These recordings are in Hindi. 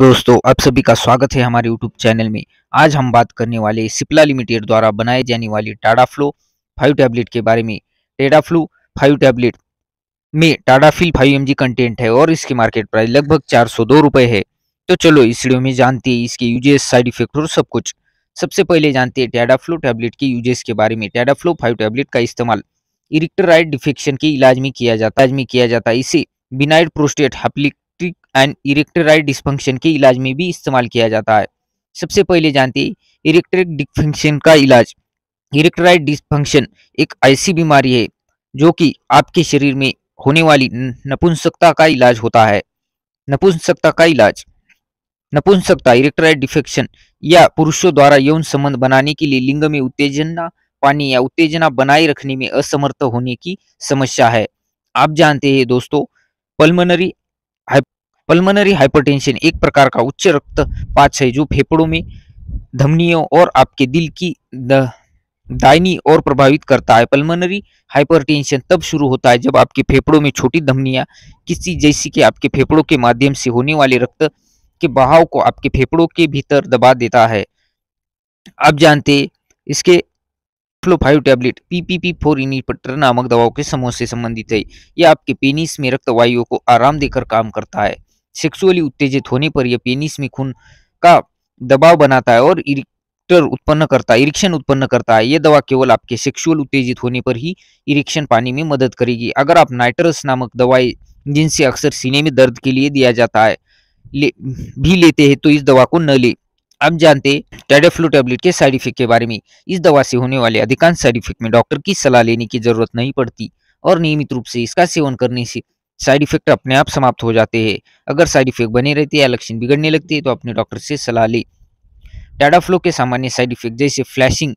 दोस्तों आप सभी का स्वागत है हमारे YouTube चैनल में आज हम बात करने वाले सिप्ला लिमिटेड द्वारा बनाए जाने वाली टाडा फ्लो फाइव टैबलेट के बारे में टेडा फ्लो फाइव टैबलेट में tadalafil five M content है और इसकी मार्केट प्राइस लगभग चार सौ दो रुपये है तो चलो इस वीडियो में जानते हैं इसके यूजेस साइड इफेक्ट और सब कुछ सबसे पहले जानते हैं टैडा फ्लो टैबलेट के यूजेस के बारे में टैडा फ्लो फाइव टैबलेट का इस्तेमाल इरेक्टराइड डिफेक्शन के इलाज में किया जाता है इलाज में किया जाता है इसे बिनाइड प्रोस्टेट हप्लिक एंड इरेक्टराइट डिस्फंक्शन के इलाज में भी इस्तेमाल किया जाता है सबसे पहले जानते हैं इरेक्टोराइड डिस्फंक्शन का इलाज इरेक्टराइट डिस्फंक्शन एक ऐसी बीमारी है जो कि आपके शरीर में होने वाली नपुंसकता का इलाज होता है नपुंसकता का इलाज नपुंसकता इरेक्टराइट डिफेक्शन या पुरुषों द्वारा यौन संबंध बनाने के लिए लिंग में उत्तेजना पानी या उत्तेजना बनाए रखने में असमर्थ होने की समस्या है आप जानते हैं दोस्तों पल्मोनरी पल्मोनरी हाइपरटेंशन एक प्रकार का उच्च रक्त पाच है जो फेफड़ों में धमनियों और आपके दिल की द, दायनी और प्रभावित करता है पल्मोनरी हाइपरटेंशन तब शुरू होता है जब आपके फेफड़ों में छोटी धमनियां किसी जैसी कि आपके फेफड़ों के माध्यम से होने वाले रक्त के बहाव को आपके फेफड़ों के भीतर दबा देता है आप जानते इसके flo five tablet PPP four inhibitor नामक दवाओं के समूह से संबंधित है यह आपके पेनिस में रक्त वायुओं को आराम देकर काम करता है सेक्सुअली उत्तेजित होने पर यह पेनिस में खून का दबाव बनाता है और इरिक्टर उत्पन्न करता है इरिक्शन उत्पन्न करता है यह दवा केवल आपके सेक्सुअल उत्तेजित होने पर ही इरिक्शन पाने में मदद करेगी अगर आप नाइट्रस नामक दवाई जिनसे अक्सर सीने में दर्द के लिए दिया जाता है ले, भी लेते हैं तो इस दवा को न ले अब जानते टेडाफ्लू टेबलेट के साइड इफेक्ट के बारे में इस दवा से होने वाले अधिकांश साइड इफेक्ट में डॉक्टर की सलाह लेने की जरूरत नहीं पड़ती और नियमित रूप से इसका सेवन करने से साइड इफेक्ट अपने आप समाप्त हो जाते हैं अगर साइड इफेक्ट बनी रहती है लक्षण बिगड़ने लगती है तो अपने डॉक्टर से सलाह ली डाटा फ्लो के सामान्य साइड इफेक्ट जैसे फ्लैशिंग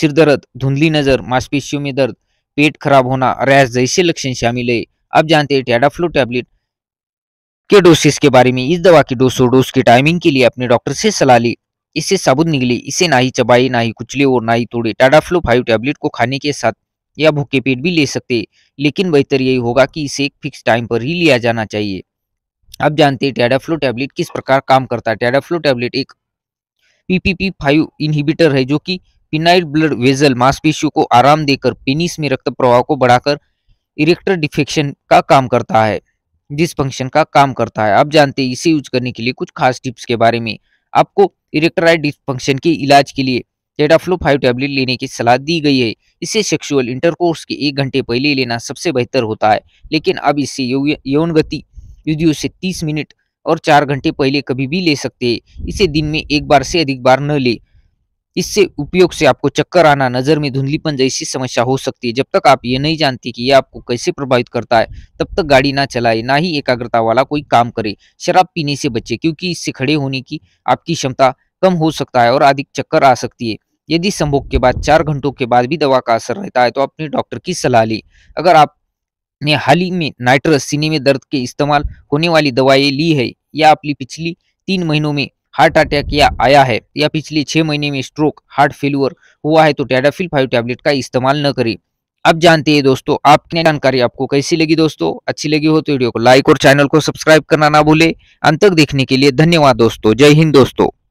सिर दर्द धुंधली नजर मांसपेशियों में दर्द पेट खराब होना रैस जैसे लक्षण शामिल है अब जानते हैं टैडाफ्लो टैबलेट के डोसेस के बारे में इस दवा की डोसो डोज की टाइमिंग के लिए अपने डॉक्टर से सलाह ली इससे साबुत निकली इसे ना ही चबाई ना ही कुचले और ना ही तोड़े टाडाफ्लो फाइव टैबलेट को खाने के साथ या भूखे पेट भी ले सकते लेकिन बेहतर यही होगा कि इसे एक फिक्स टाइम पर ही लिया जाना चाहिए अब जानते हैं टेडाफ्लो टैबलेट किस प्रकार काम करता है टेडाफ्लो टैबलेट एक पीपीपी फाइव इनहिबिटर है जो कि पिनाइल ब्लड वेजल मांसपेशियों को आराम देकर पेनिस में रक्त प्रवाह को बढ़ाकर इरेक्टर डिफेक्शन का काम करता है जिस फंक्शन का काम करता है आप जानते हैं इसे यूज करने के लिए कुछ खास टिप्स के बारे में आपको इरेक्टराइड डिस्फंक्शन के इलाज के लिए टेडाफ्लो फाइव टैबलेट लेने की सलाह दी गई है इसे सेक्सुअल इंटरकोर्स के एक घंटे पहले लेना सबसे बेहतर होता है लेकिन अब इसे यौन गति युद्धियों से तीस मिनट और चार घंटे पहले कभी भी ले सकते हैं इसे दिन में एक बार से अधिक बार न ले इससे उपयोग से आपको चक्कर आना नज़र में धुंधलीपन जैसी समस्या हो सकती है जब तक आप ये नहीं जानते कि यह आपको कैसे प्रभावित करता है तब तक गाड़ी ना चलाए ना ही एकाग्रता वाला कोई काम करे शराब पीने से बचे क्योंकि इससे खड़े होने की आपकी क्षमता कम हो सकता है और अधिक चक्कर आ सकती है यदि संभोग के बाद चार घंटों के बाद भी दवा का असर रहता है तो अपने डॉक्टर की सलाह ली अगर आपने हाल ही में नाइट्रस सीने में दर्द के इस्तेमाल होने वाली दवाएं ली है या अपनी पिछली तीन महीनों में हार्ट अटैक या आया है या पिछले छह महीने में स्ट्रोक हार्ट फेल्यूर हुआ है तो टेडाफिल फाइव टैबलेट का इस्तेमाल न करें अब जानते हैं दोस्तों आपकी जानकारी आपको कैसी लगी दोस्तों अच्छी लगी हो तो वीडियो को लाइक और चैनल को सब्सक्राइब करना ना भूले अंत तक देखने के लिए धन्यवाद दोस्तों जय हिंद दोस्तों